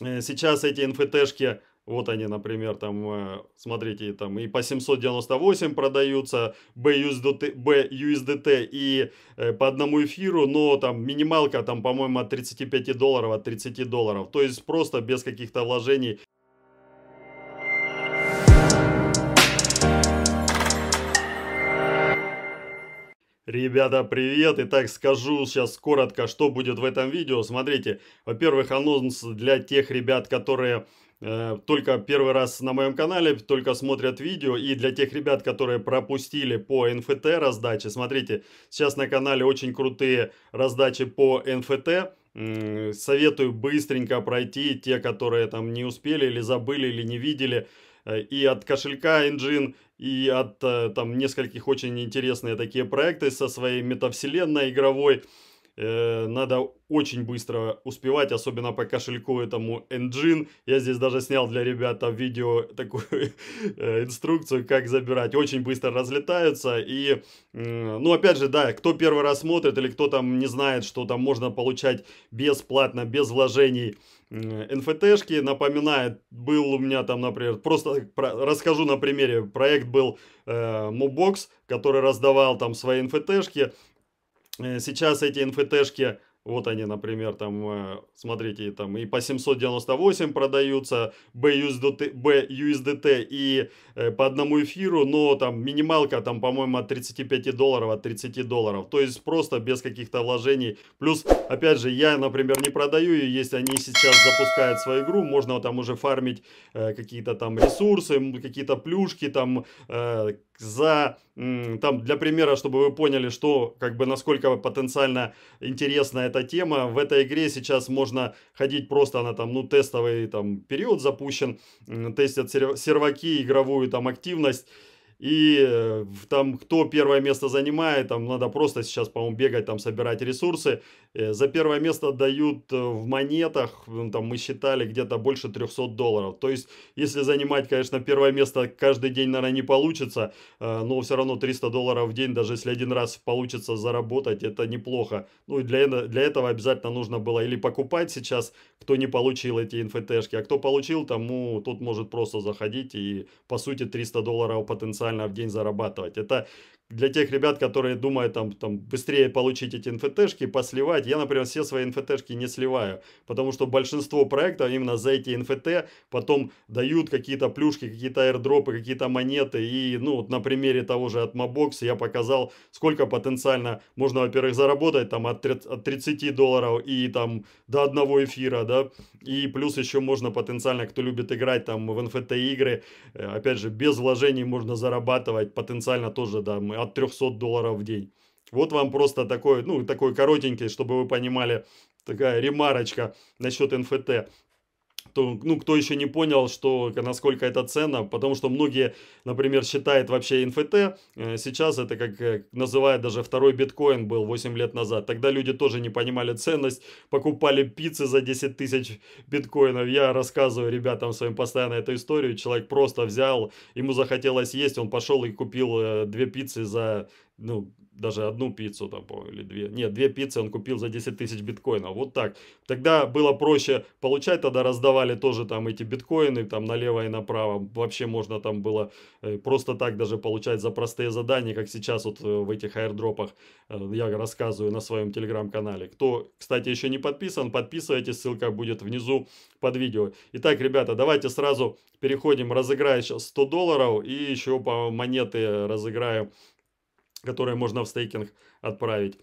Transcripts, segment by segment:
Э, сейчас эти шки, вот они, например, там, э, смотрите, там и по 798 продаются BUSDT, BUSDT и э, по одному эфиру, но там минималка, там, по-моему, от 35 долларов, от 30 долларов. То есть просто без каких-то вложений. Ребята, привет! Итак, скажу сейчас коротко, что будет в этом видео. Смотрите, во-первых, анонс для тех ребят, которые э, только первый раз на моем канале, только смотрят видео. И для тех ребят, которые пропустили по НФТ раздачи, смотрите, сейчас на канале очень крутые раздачи по НФТ. Советую быстренько пройти те, которые там не успели или забыли или не видели. Э, и от кошелька Engine, и от э, там нескольких очень интересные такие проекты со своей метавселенной игровой. Э, надо очень быстро успевать, особенно по кошельку этому Engine. Я здесь даже снял для ребят видео такую инструкцию, как забирать. Очень быстро разлетаются. И, ну, опять же, да, кто первый раз смотрит или кто там не знает, что там можно получать бесплатно, без вложений Э, НФТ-шки напоминает, был у меня там, например, просто про, расскажу на примере, проект был э, Mobbox, который раздавал там свои НФТ-шки. Э, сейчас эти НФТшки вот они, например, там, э, смотрите, там и по 798 продаются BUSDT, BUSDT и э, по одному эфиру, но там минималка там, по-моему, от 35 долларов, от 30 долларов. То есть просто без каких-то вложений. Плюс, опять же, я, например, не продаю, и если они сейчас запускают свою игру, можно там уже фармить э, какие-то там ресурсы, какие-то плюшки, там э, за, там, для примера, чтобы вы поняли, что, как бы, насколько потенциально интересна эта тема, в этой игре сейчас можно ходить просто, она там, ну, тестовый, там, период запущен, тестят серваки, игровую, там, активность, и э, там кто первое место занимает, там надо просто сейчас, по-моему, бегать, там собирать ресурсы, Э, за первое место дают э, в монетах, там мы считали где-то больше 300 долларов. То есть, если занимать, конечно, первое место каждый день, наверное, не получится, э, но все равно 300 долларов в день, даже если один раз получится заработать, это неплохо. Ну для, для этого обязательно нужно было или покупать сейчас, кто не получил эти НФТшки, а кто получил, тому тот может просто заходить и, по сути, 300 долларов потенциально в день зарабатывать. Это для тех ребят, которые думают там, там быстрее получить эти NFT-шки НФТшки, посливать. Я, например, все свои NFT-шки не сливаю, потому что большинство проектов именно за эти NFT потом дают какие-то плюшки, какие-то аирдропы, какие-то монеты. И, ну, вот на примере того же Atmobox я показал, сколько потенциально можно, во-первых, заработать там от 30 долларов и там до одного эфира, да, и плюс еще можно потенциально, кто любит играть там в nft игры, э, опять же, без вложений можно зарабатывать потенциально тоже, да, от 300 долларов в день. Вот вам просто такой, ну, такой коротенький, чтобы вы понимали, такая ремарочка насчет НФТ то, ну, кто еще не понял, что, насколько это ценно, потому что многие, например, считают вообще НФТ, э, сейчас это как э, называют даже второй биткоин был 8 лет назад, тогда люди тоже не понимали ценность, покупали пиццы за 10 тысяч биткоинов, я рассказываю ребятам своим постоянно эту историю, человек просто взял, ему захотелось есть, он пошел и купил э, две пиццы за ну, даже одну пиццу там, или две. Нет, две пиццы он купил за 10 тысяч биткоинов. Вот так. Тогда было проще получать, тогда раздавали тоже там эти биткоины там налево и направо. Вообще можно там было э, просто так даже получать за простые задания, как сейчас вот э, в этих аирдропах э, я рассказываю на своем телеграм-канале. Кто, кстати, еще не подписан, подписывайтесь, ссылка будет внизу под видео. Итак, ребята, давайте сразу переходим, разыграю сейчас 100 долларов и еще по монеты разыграю которые можно в стейкинг отправить.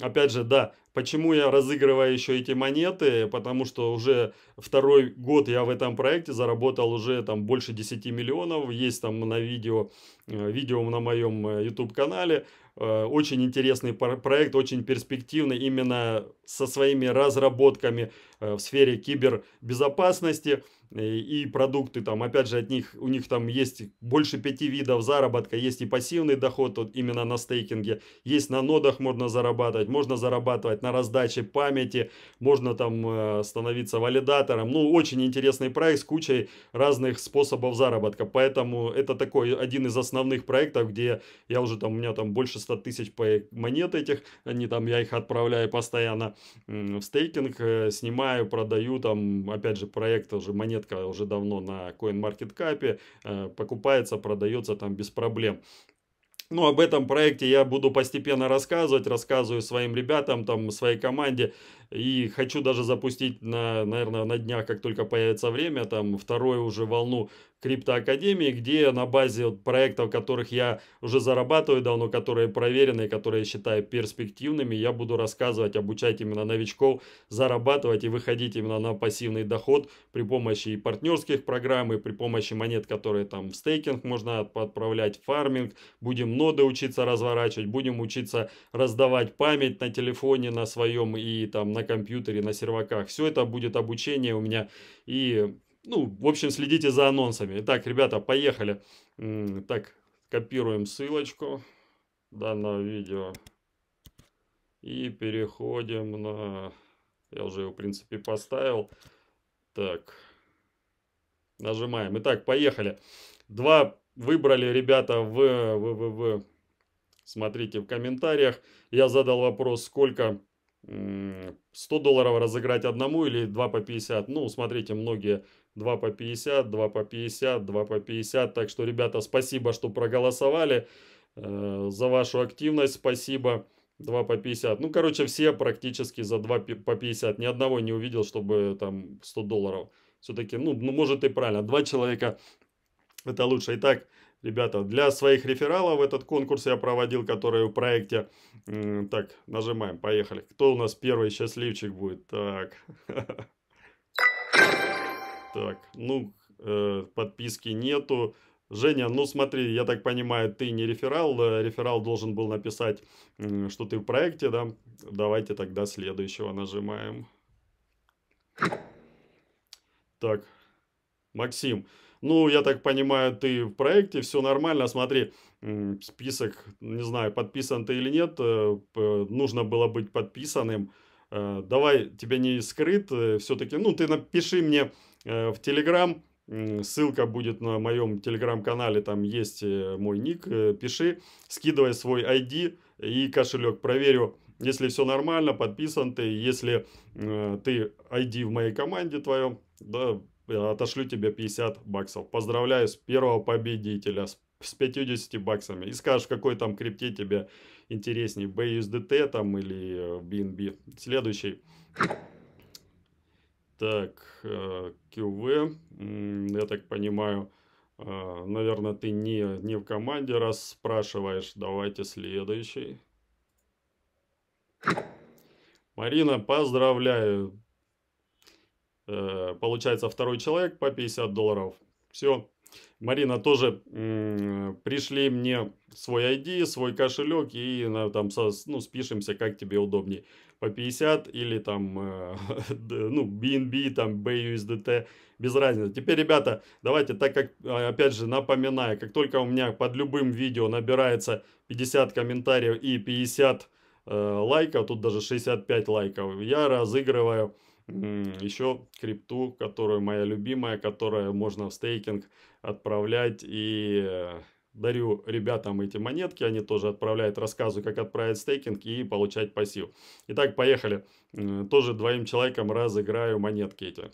Опять же, да, почему я разыгрываю еще эти монеты, потому что уже второй год я в этом проекте заработал уже там больше 10 миллионов, есть там на видео, э, видео на моем YouTube э, канале, Э, очень интересный проект, очень перспективный именно со своими разработками э, в сфере кибербезопасности э, и продукты там, опять же, от них, у них там есть больше пяти видов заработка, есть и пассивный доход вот, именно на стейкинге, есть на нодах можно зарабатывать, можно зарабатывать на раздаче памяти, можно там становиться валидатором, ну, очень интересный проект с кучей разных способов заработка, поэтому это такой один из основных проектов, где я уже там, у меня там больше 100 тысяч монет этих, они там, я их отправляю постоянно в стейкинг, э, снимаю, продаю, там, опять же, проект уже, монетка уже давно на CoinMarketCap, э, покупается, продается там без проблем. Ну, об этом проекте я буду постепенно рассказывать, рассказываю своим ребятам, там, своей команде. И хочу даже запустить, на, наверное, на днях, как только появится время, там вторую уже волну криптоакадемии, где на базе вот проектов, которых я уже зарабатываю давно, которые проверены, которые я считаю перспективными, я буду рассказывать, обучать именно новичков, зарабатывать и выходить именно на пассивный доход при помощи и партнерских программ, и при помощи монет, которые там в стейкинг можно отправлять, фарминг, будем ноды учиться разворачивать, будем учиться раздавать память на телефоне, на своем и там на компьютере, на серваках. Все это будет обучение у меня. И, ну, в общем, следите за анонсами. Итак, ребята, поехали. Так, копируем ссылочку данного видео. И переходим на... Я уже его, в принципе, поставил. Так. Нажимаем. Итак, поехали. Два выбрали ребята в... в, в, в. Смотрите в комментариях. Я задал вопрос, сколько 100 долларов разыграть одному или 2 по 50. Ну, смотрите, многие 2 по 50, 2 по 50, 2 по 50. Так что, ребята, спасибо, что проголосовали э, за вашу активность. Спасибо. 2 по 50. Ну, короче, все практически за 2 по 50. Ни одного не увидел, чтобы там 100 долларов. Все-таки, ну, ну, может и правильно. Два человека это лучше. Итак, Ребята, для своих рефералов этот конкурс я проводил, который в проекте. Так, нажимаем, поехали. Кто у нас первый счастливчик будет? Так. Так, ну, э, подписки нету. Женя, ну смотри, я так понимаю, ты не реферал, э, реферал должен был написать, что ты в проекте, да? Давайте тогда следующего нажимаем. Так, Максим, ну, я так понимаю, ты в проекте, все нормально, смотри, список, не знаю, подписан ты или нет, э, нужно было быть подписанным, э, давай, тебе не скрыт, э, все-таки, ну, ты напиши мне в Телеграм, ссылка будет на моем Телеграм-канале, там есть мой ник, пиши, скидывай свой ID и кошелек, проверю, если все нормально, подписан ты, если ты ID в моей команде твоем, да, отошлю тебе 50 баксов. Поздравляю с первого победителя, с с 50 баксами и скажешь, какой там крипте тебе интереснее, BUSDT там или BNB. Э, следующий. Так, QV, э, я так понимаю, э, наверное, ты не, не в команде, раз спрашиваешь. Давайте следующий. Марина, поздравляю, Э, получается второй человек по 50 долларов. Все. Марина тоже пришли мне свой ID, свой кошелек и на, там со, ну, спишемся, как тебе удобнее. По 50 или там, э, ну, BNB, там, BUSDT, без разницы. Теперь, ребята, давайте, так как, а, опять же, напоминаю, как только у меня под любым видео набирается 50 комментариев и 50 э, лайков, тут даже 65 лайков, я разыгрываю еще крипту, которая моя любимая, которая можно в стейкинг отправлять и э, дарю ребятам эти монетки, они тоже отправляют рассказываю, как отправить стейкинг и получать пассив. Итак, поехали. Тоже двоим человекам разыграю монетки эти.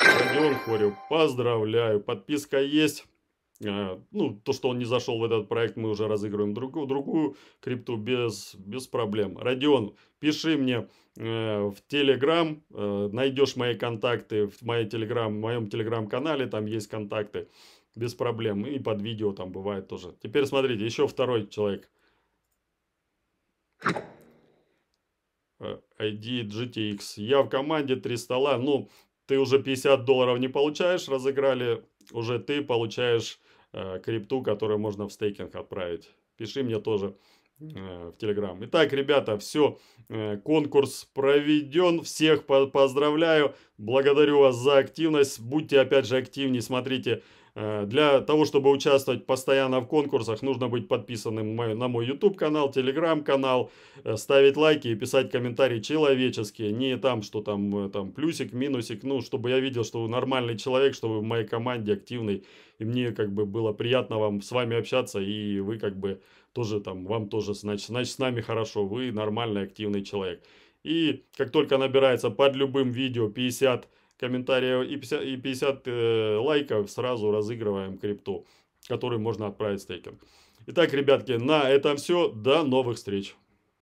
Родион хорю, поздравляю, подписка есть. Э, ну, то, что он не зашел в этот проект, мы уже разыгрываем другую, другую крипту без, без проблем. Родион, пиши мне э, в Телеграм, э, найдешь мои контакты в, моей телеграм, в моем Телеграм-канале, там есть контакты, без проблем. И под видео там бывает тоже. Теперь смотрите, еще второй человек. Э, ID GTX. Я в команде 3 стола. Ну, ты уже 50 долларов не получаешь, разыграли, уже ты получаешь э, крипту, которую можно в стейкинг отправить. Пиши мне тоже э, в Телеграм. Итак, ребята, все, э, конкурс проведен, всех поздравляю, благодарю вас за активность, будьте опять же активнее, смотрите Э, для того, чтобы участвовать постоянно в конкурсах, нужно быть подписанным на мой YouTube канал, Telegram канал, э, ставить лайки и писать комментарии человеческие, не там, что там, э, там плюсик, минусик, ну, чтобы я видел, что вы нормальный человек, что вы в моей команде активный, и мне как бы было приятно вам с вами общаться, и вы как бы тоже там, вам тоже, значит, значит с нами хорошо, вы нормальный, активный человек. И как только набирается под любым видео 50 комментариев и 50, и 50 э, лайков сразу разыгрываем крипту, которую можно отправить стейкер. Итак, ребятки, на этом все. До новых встреч.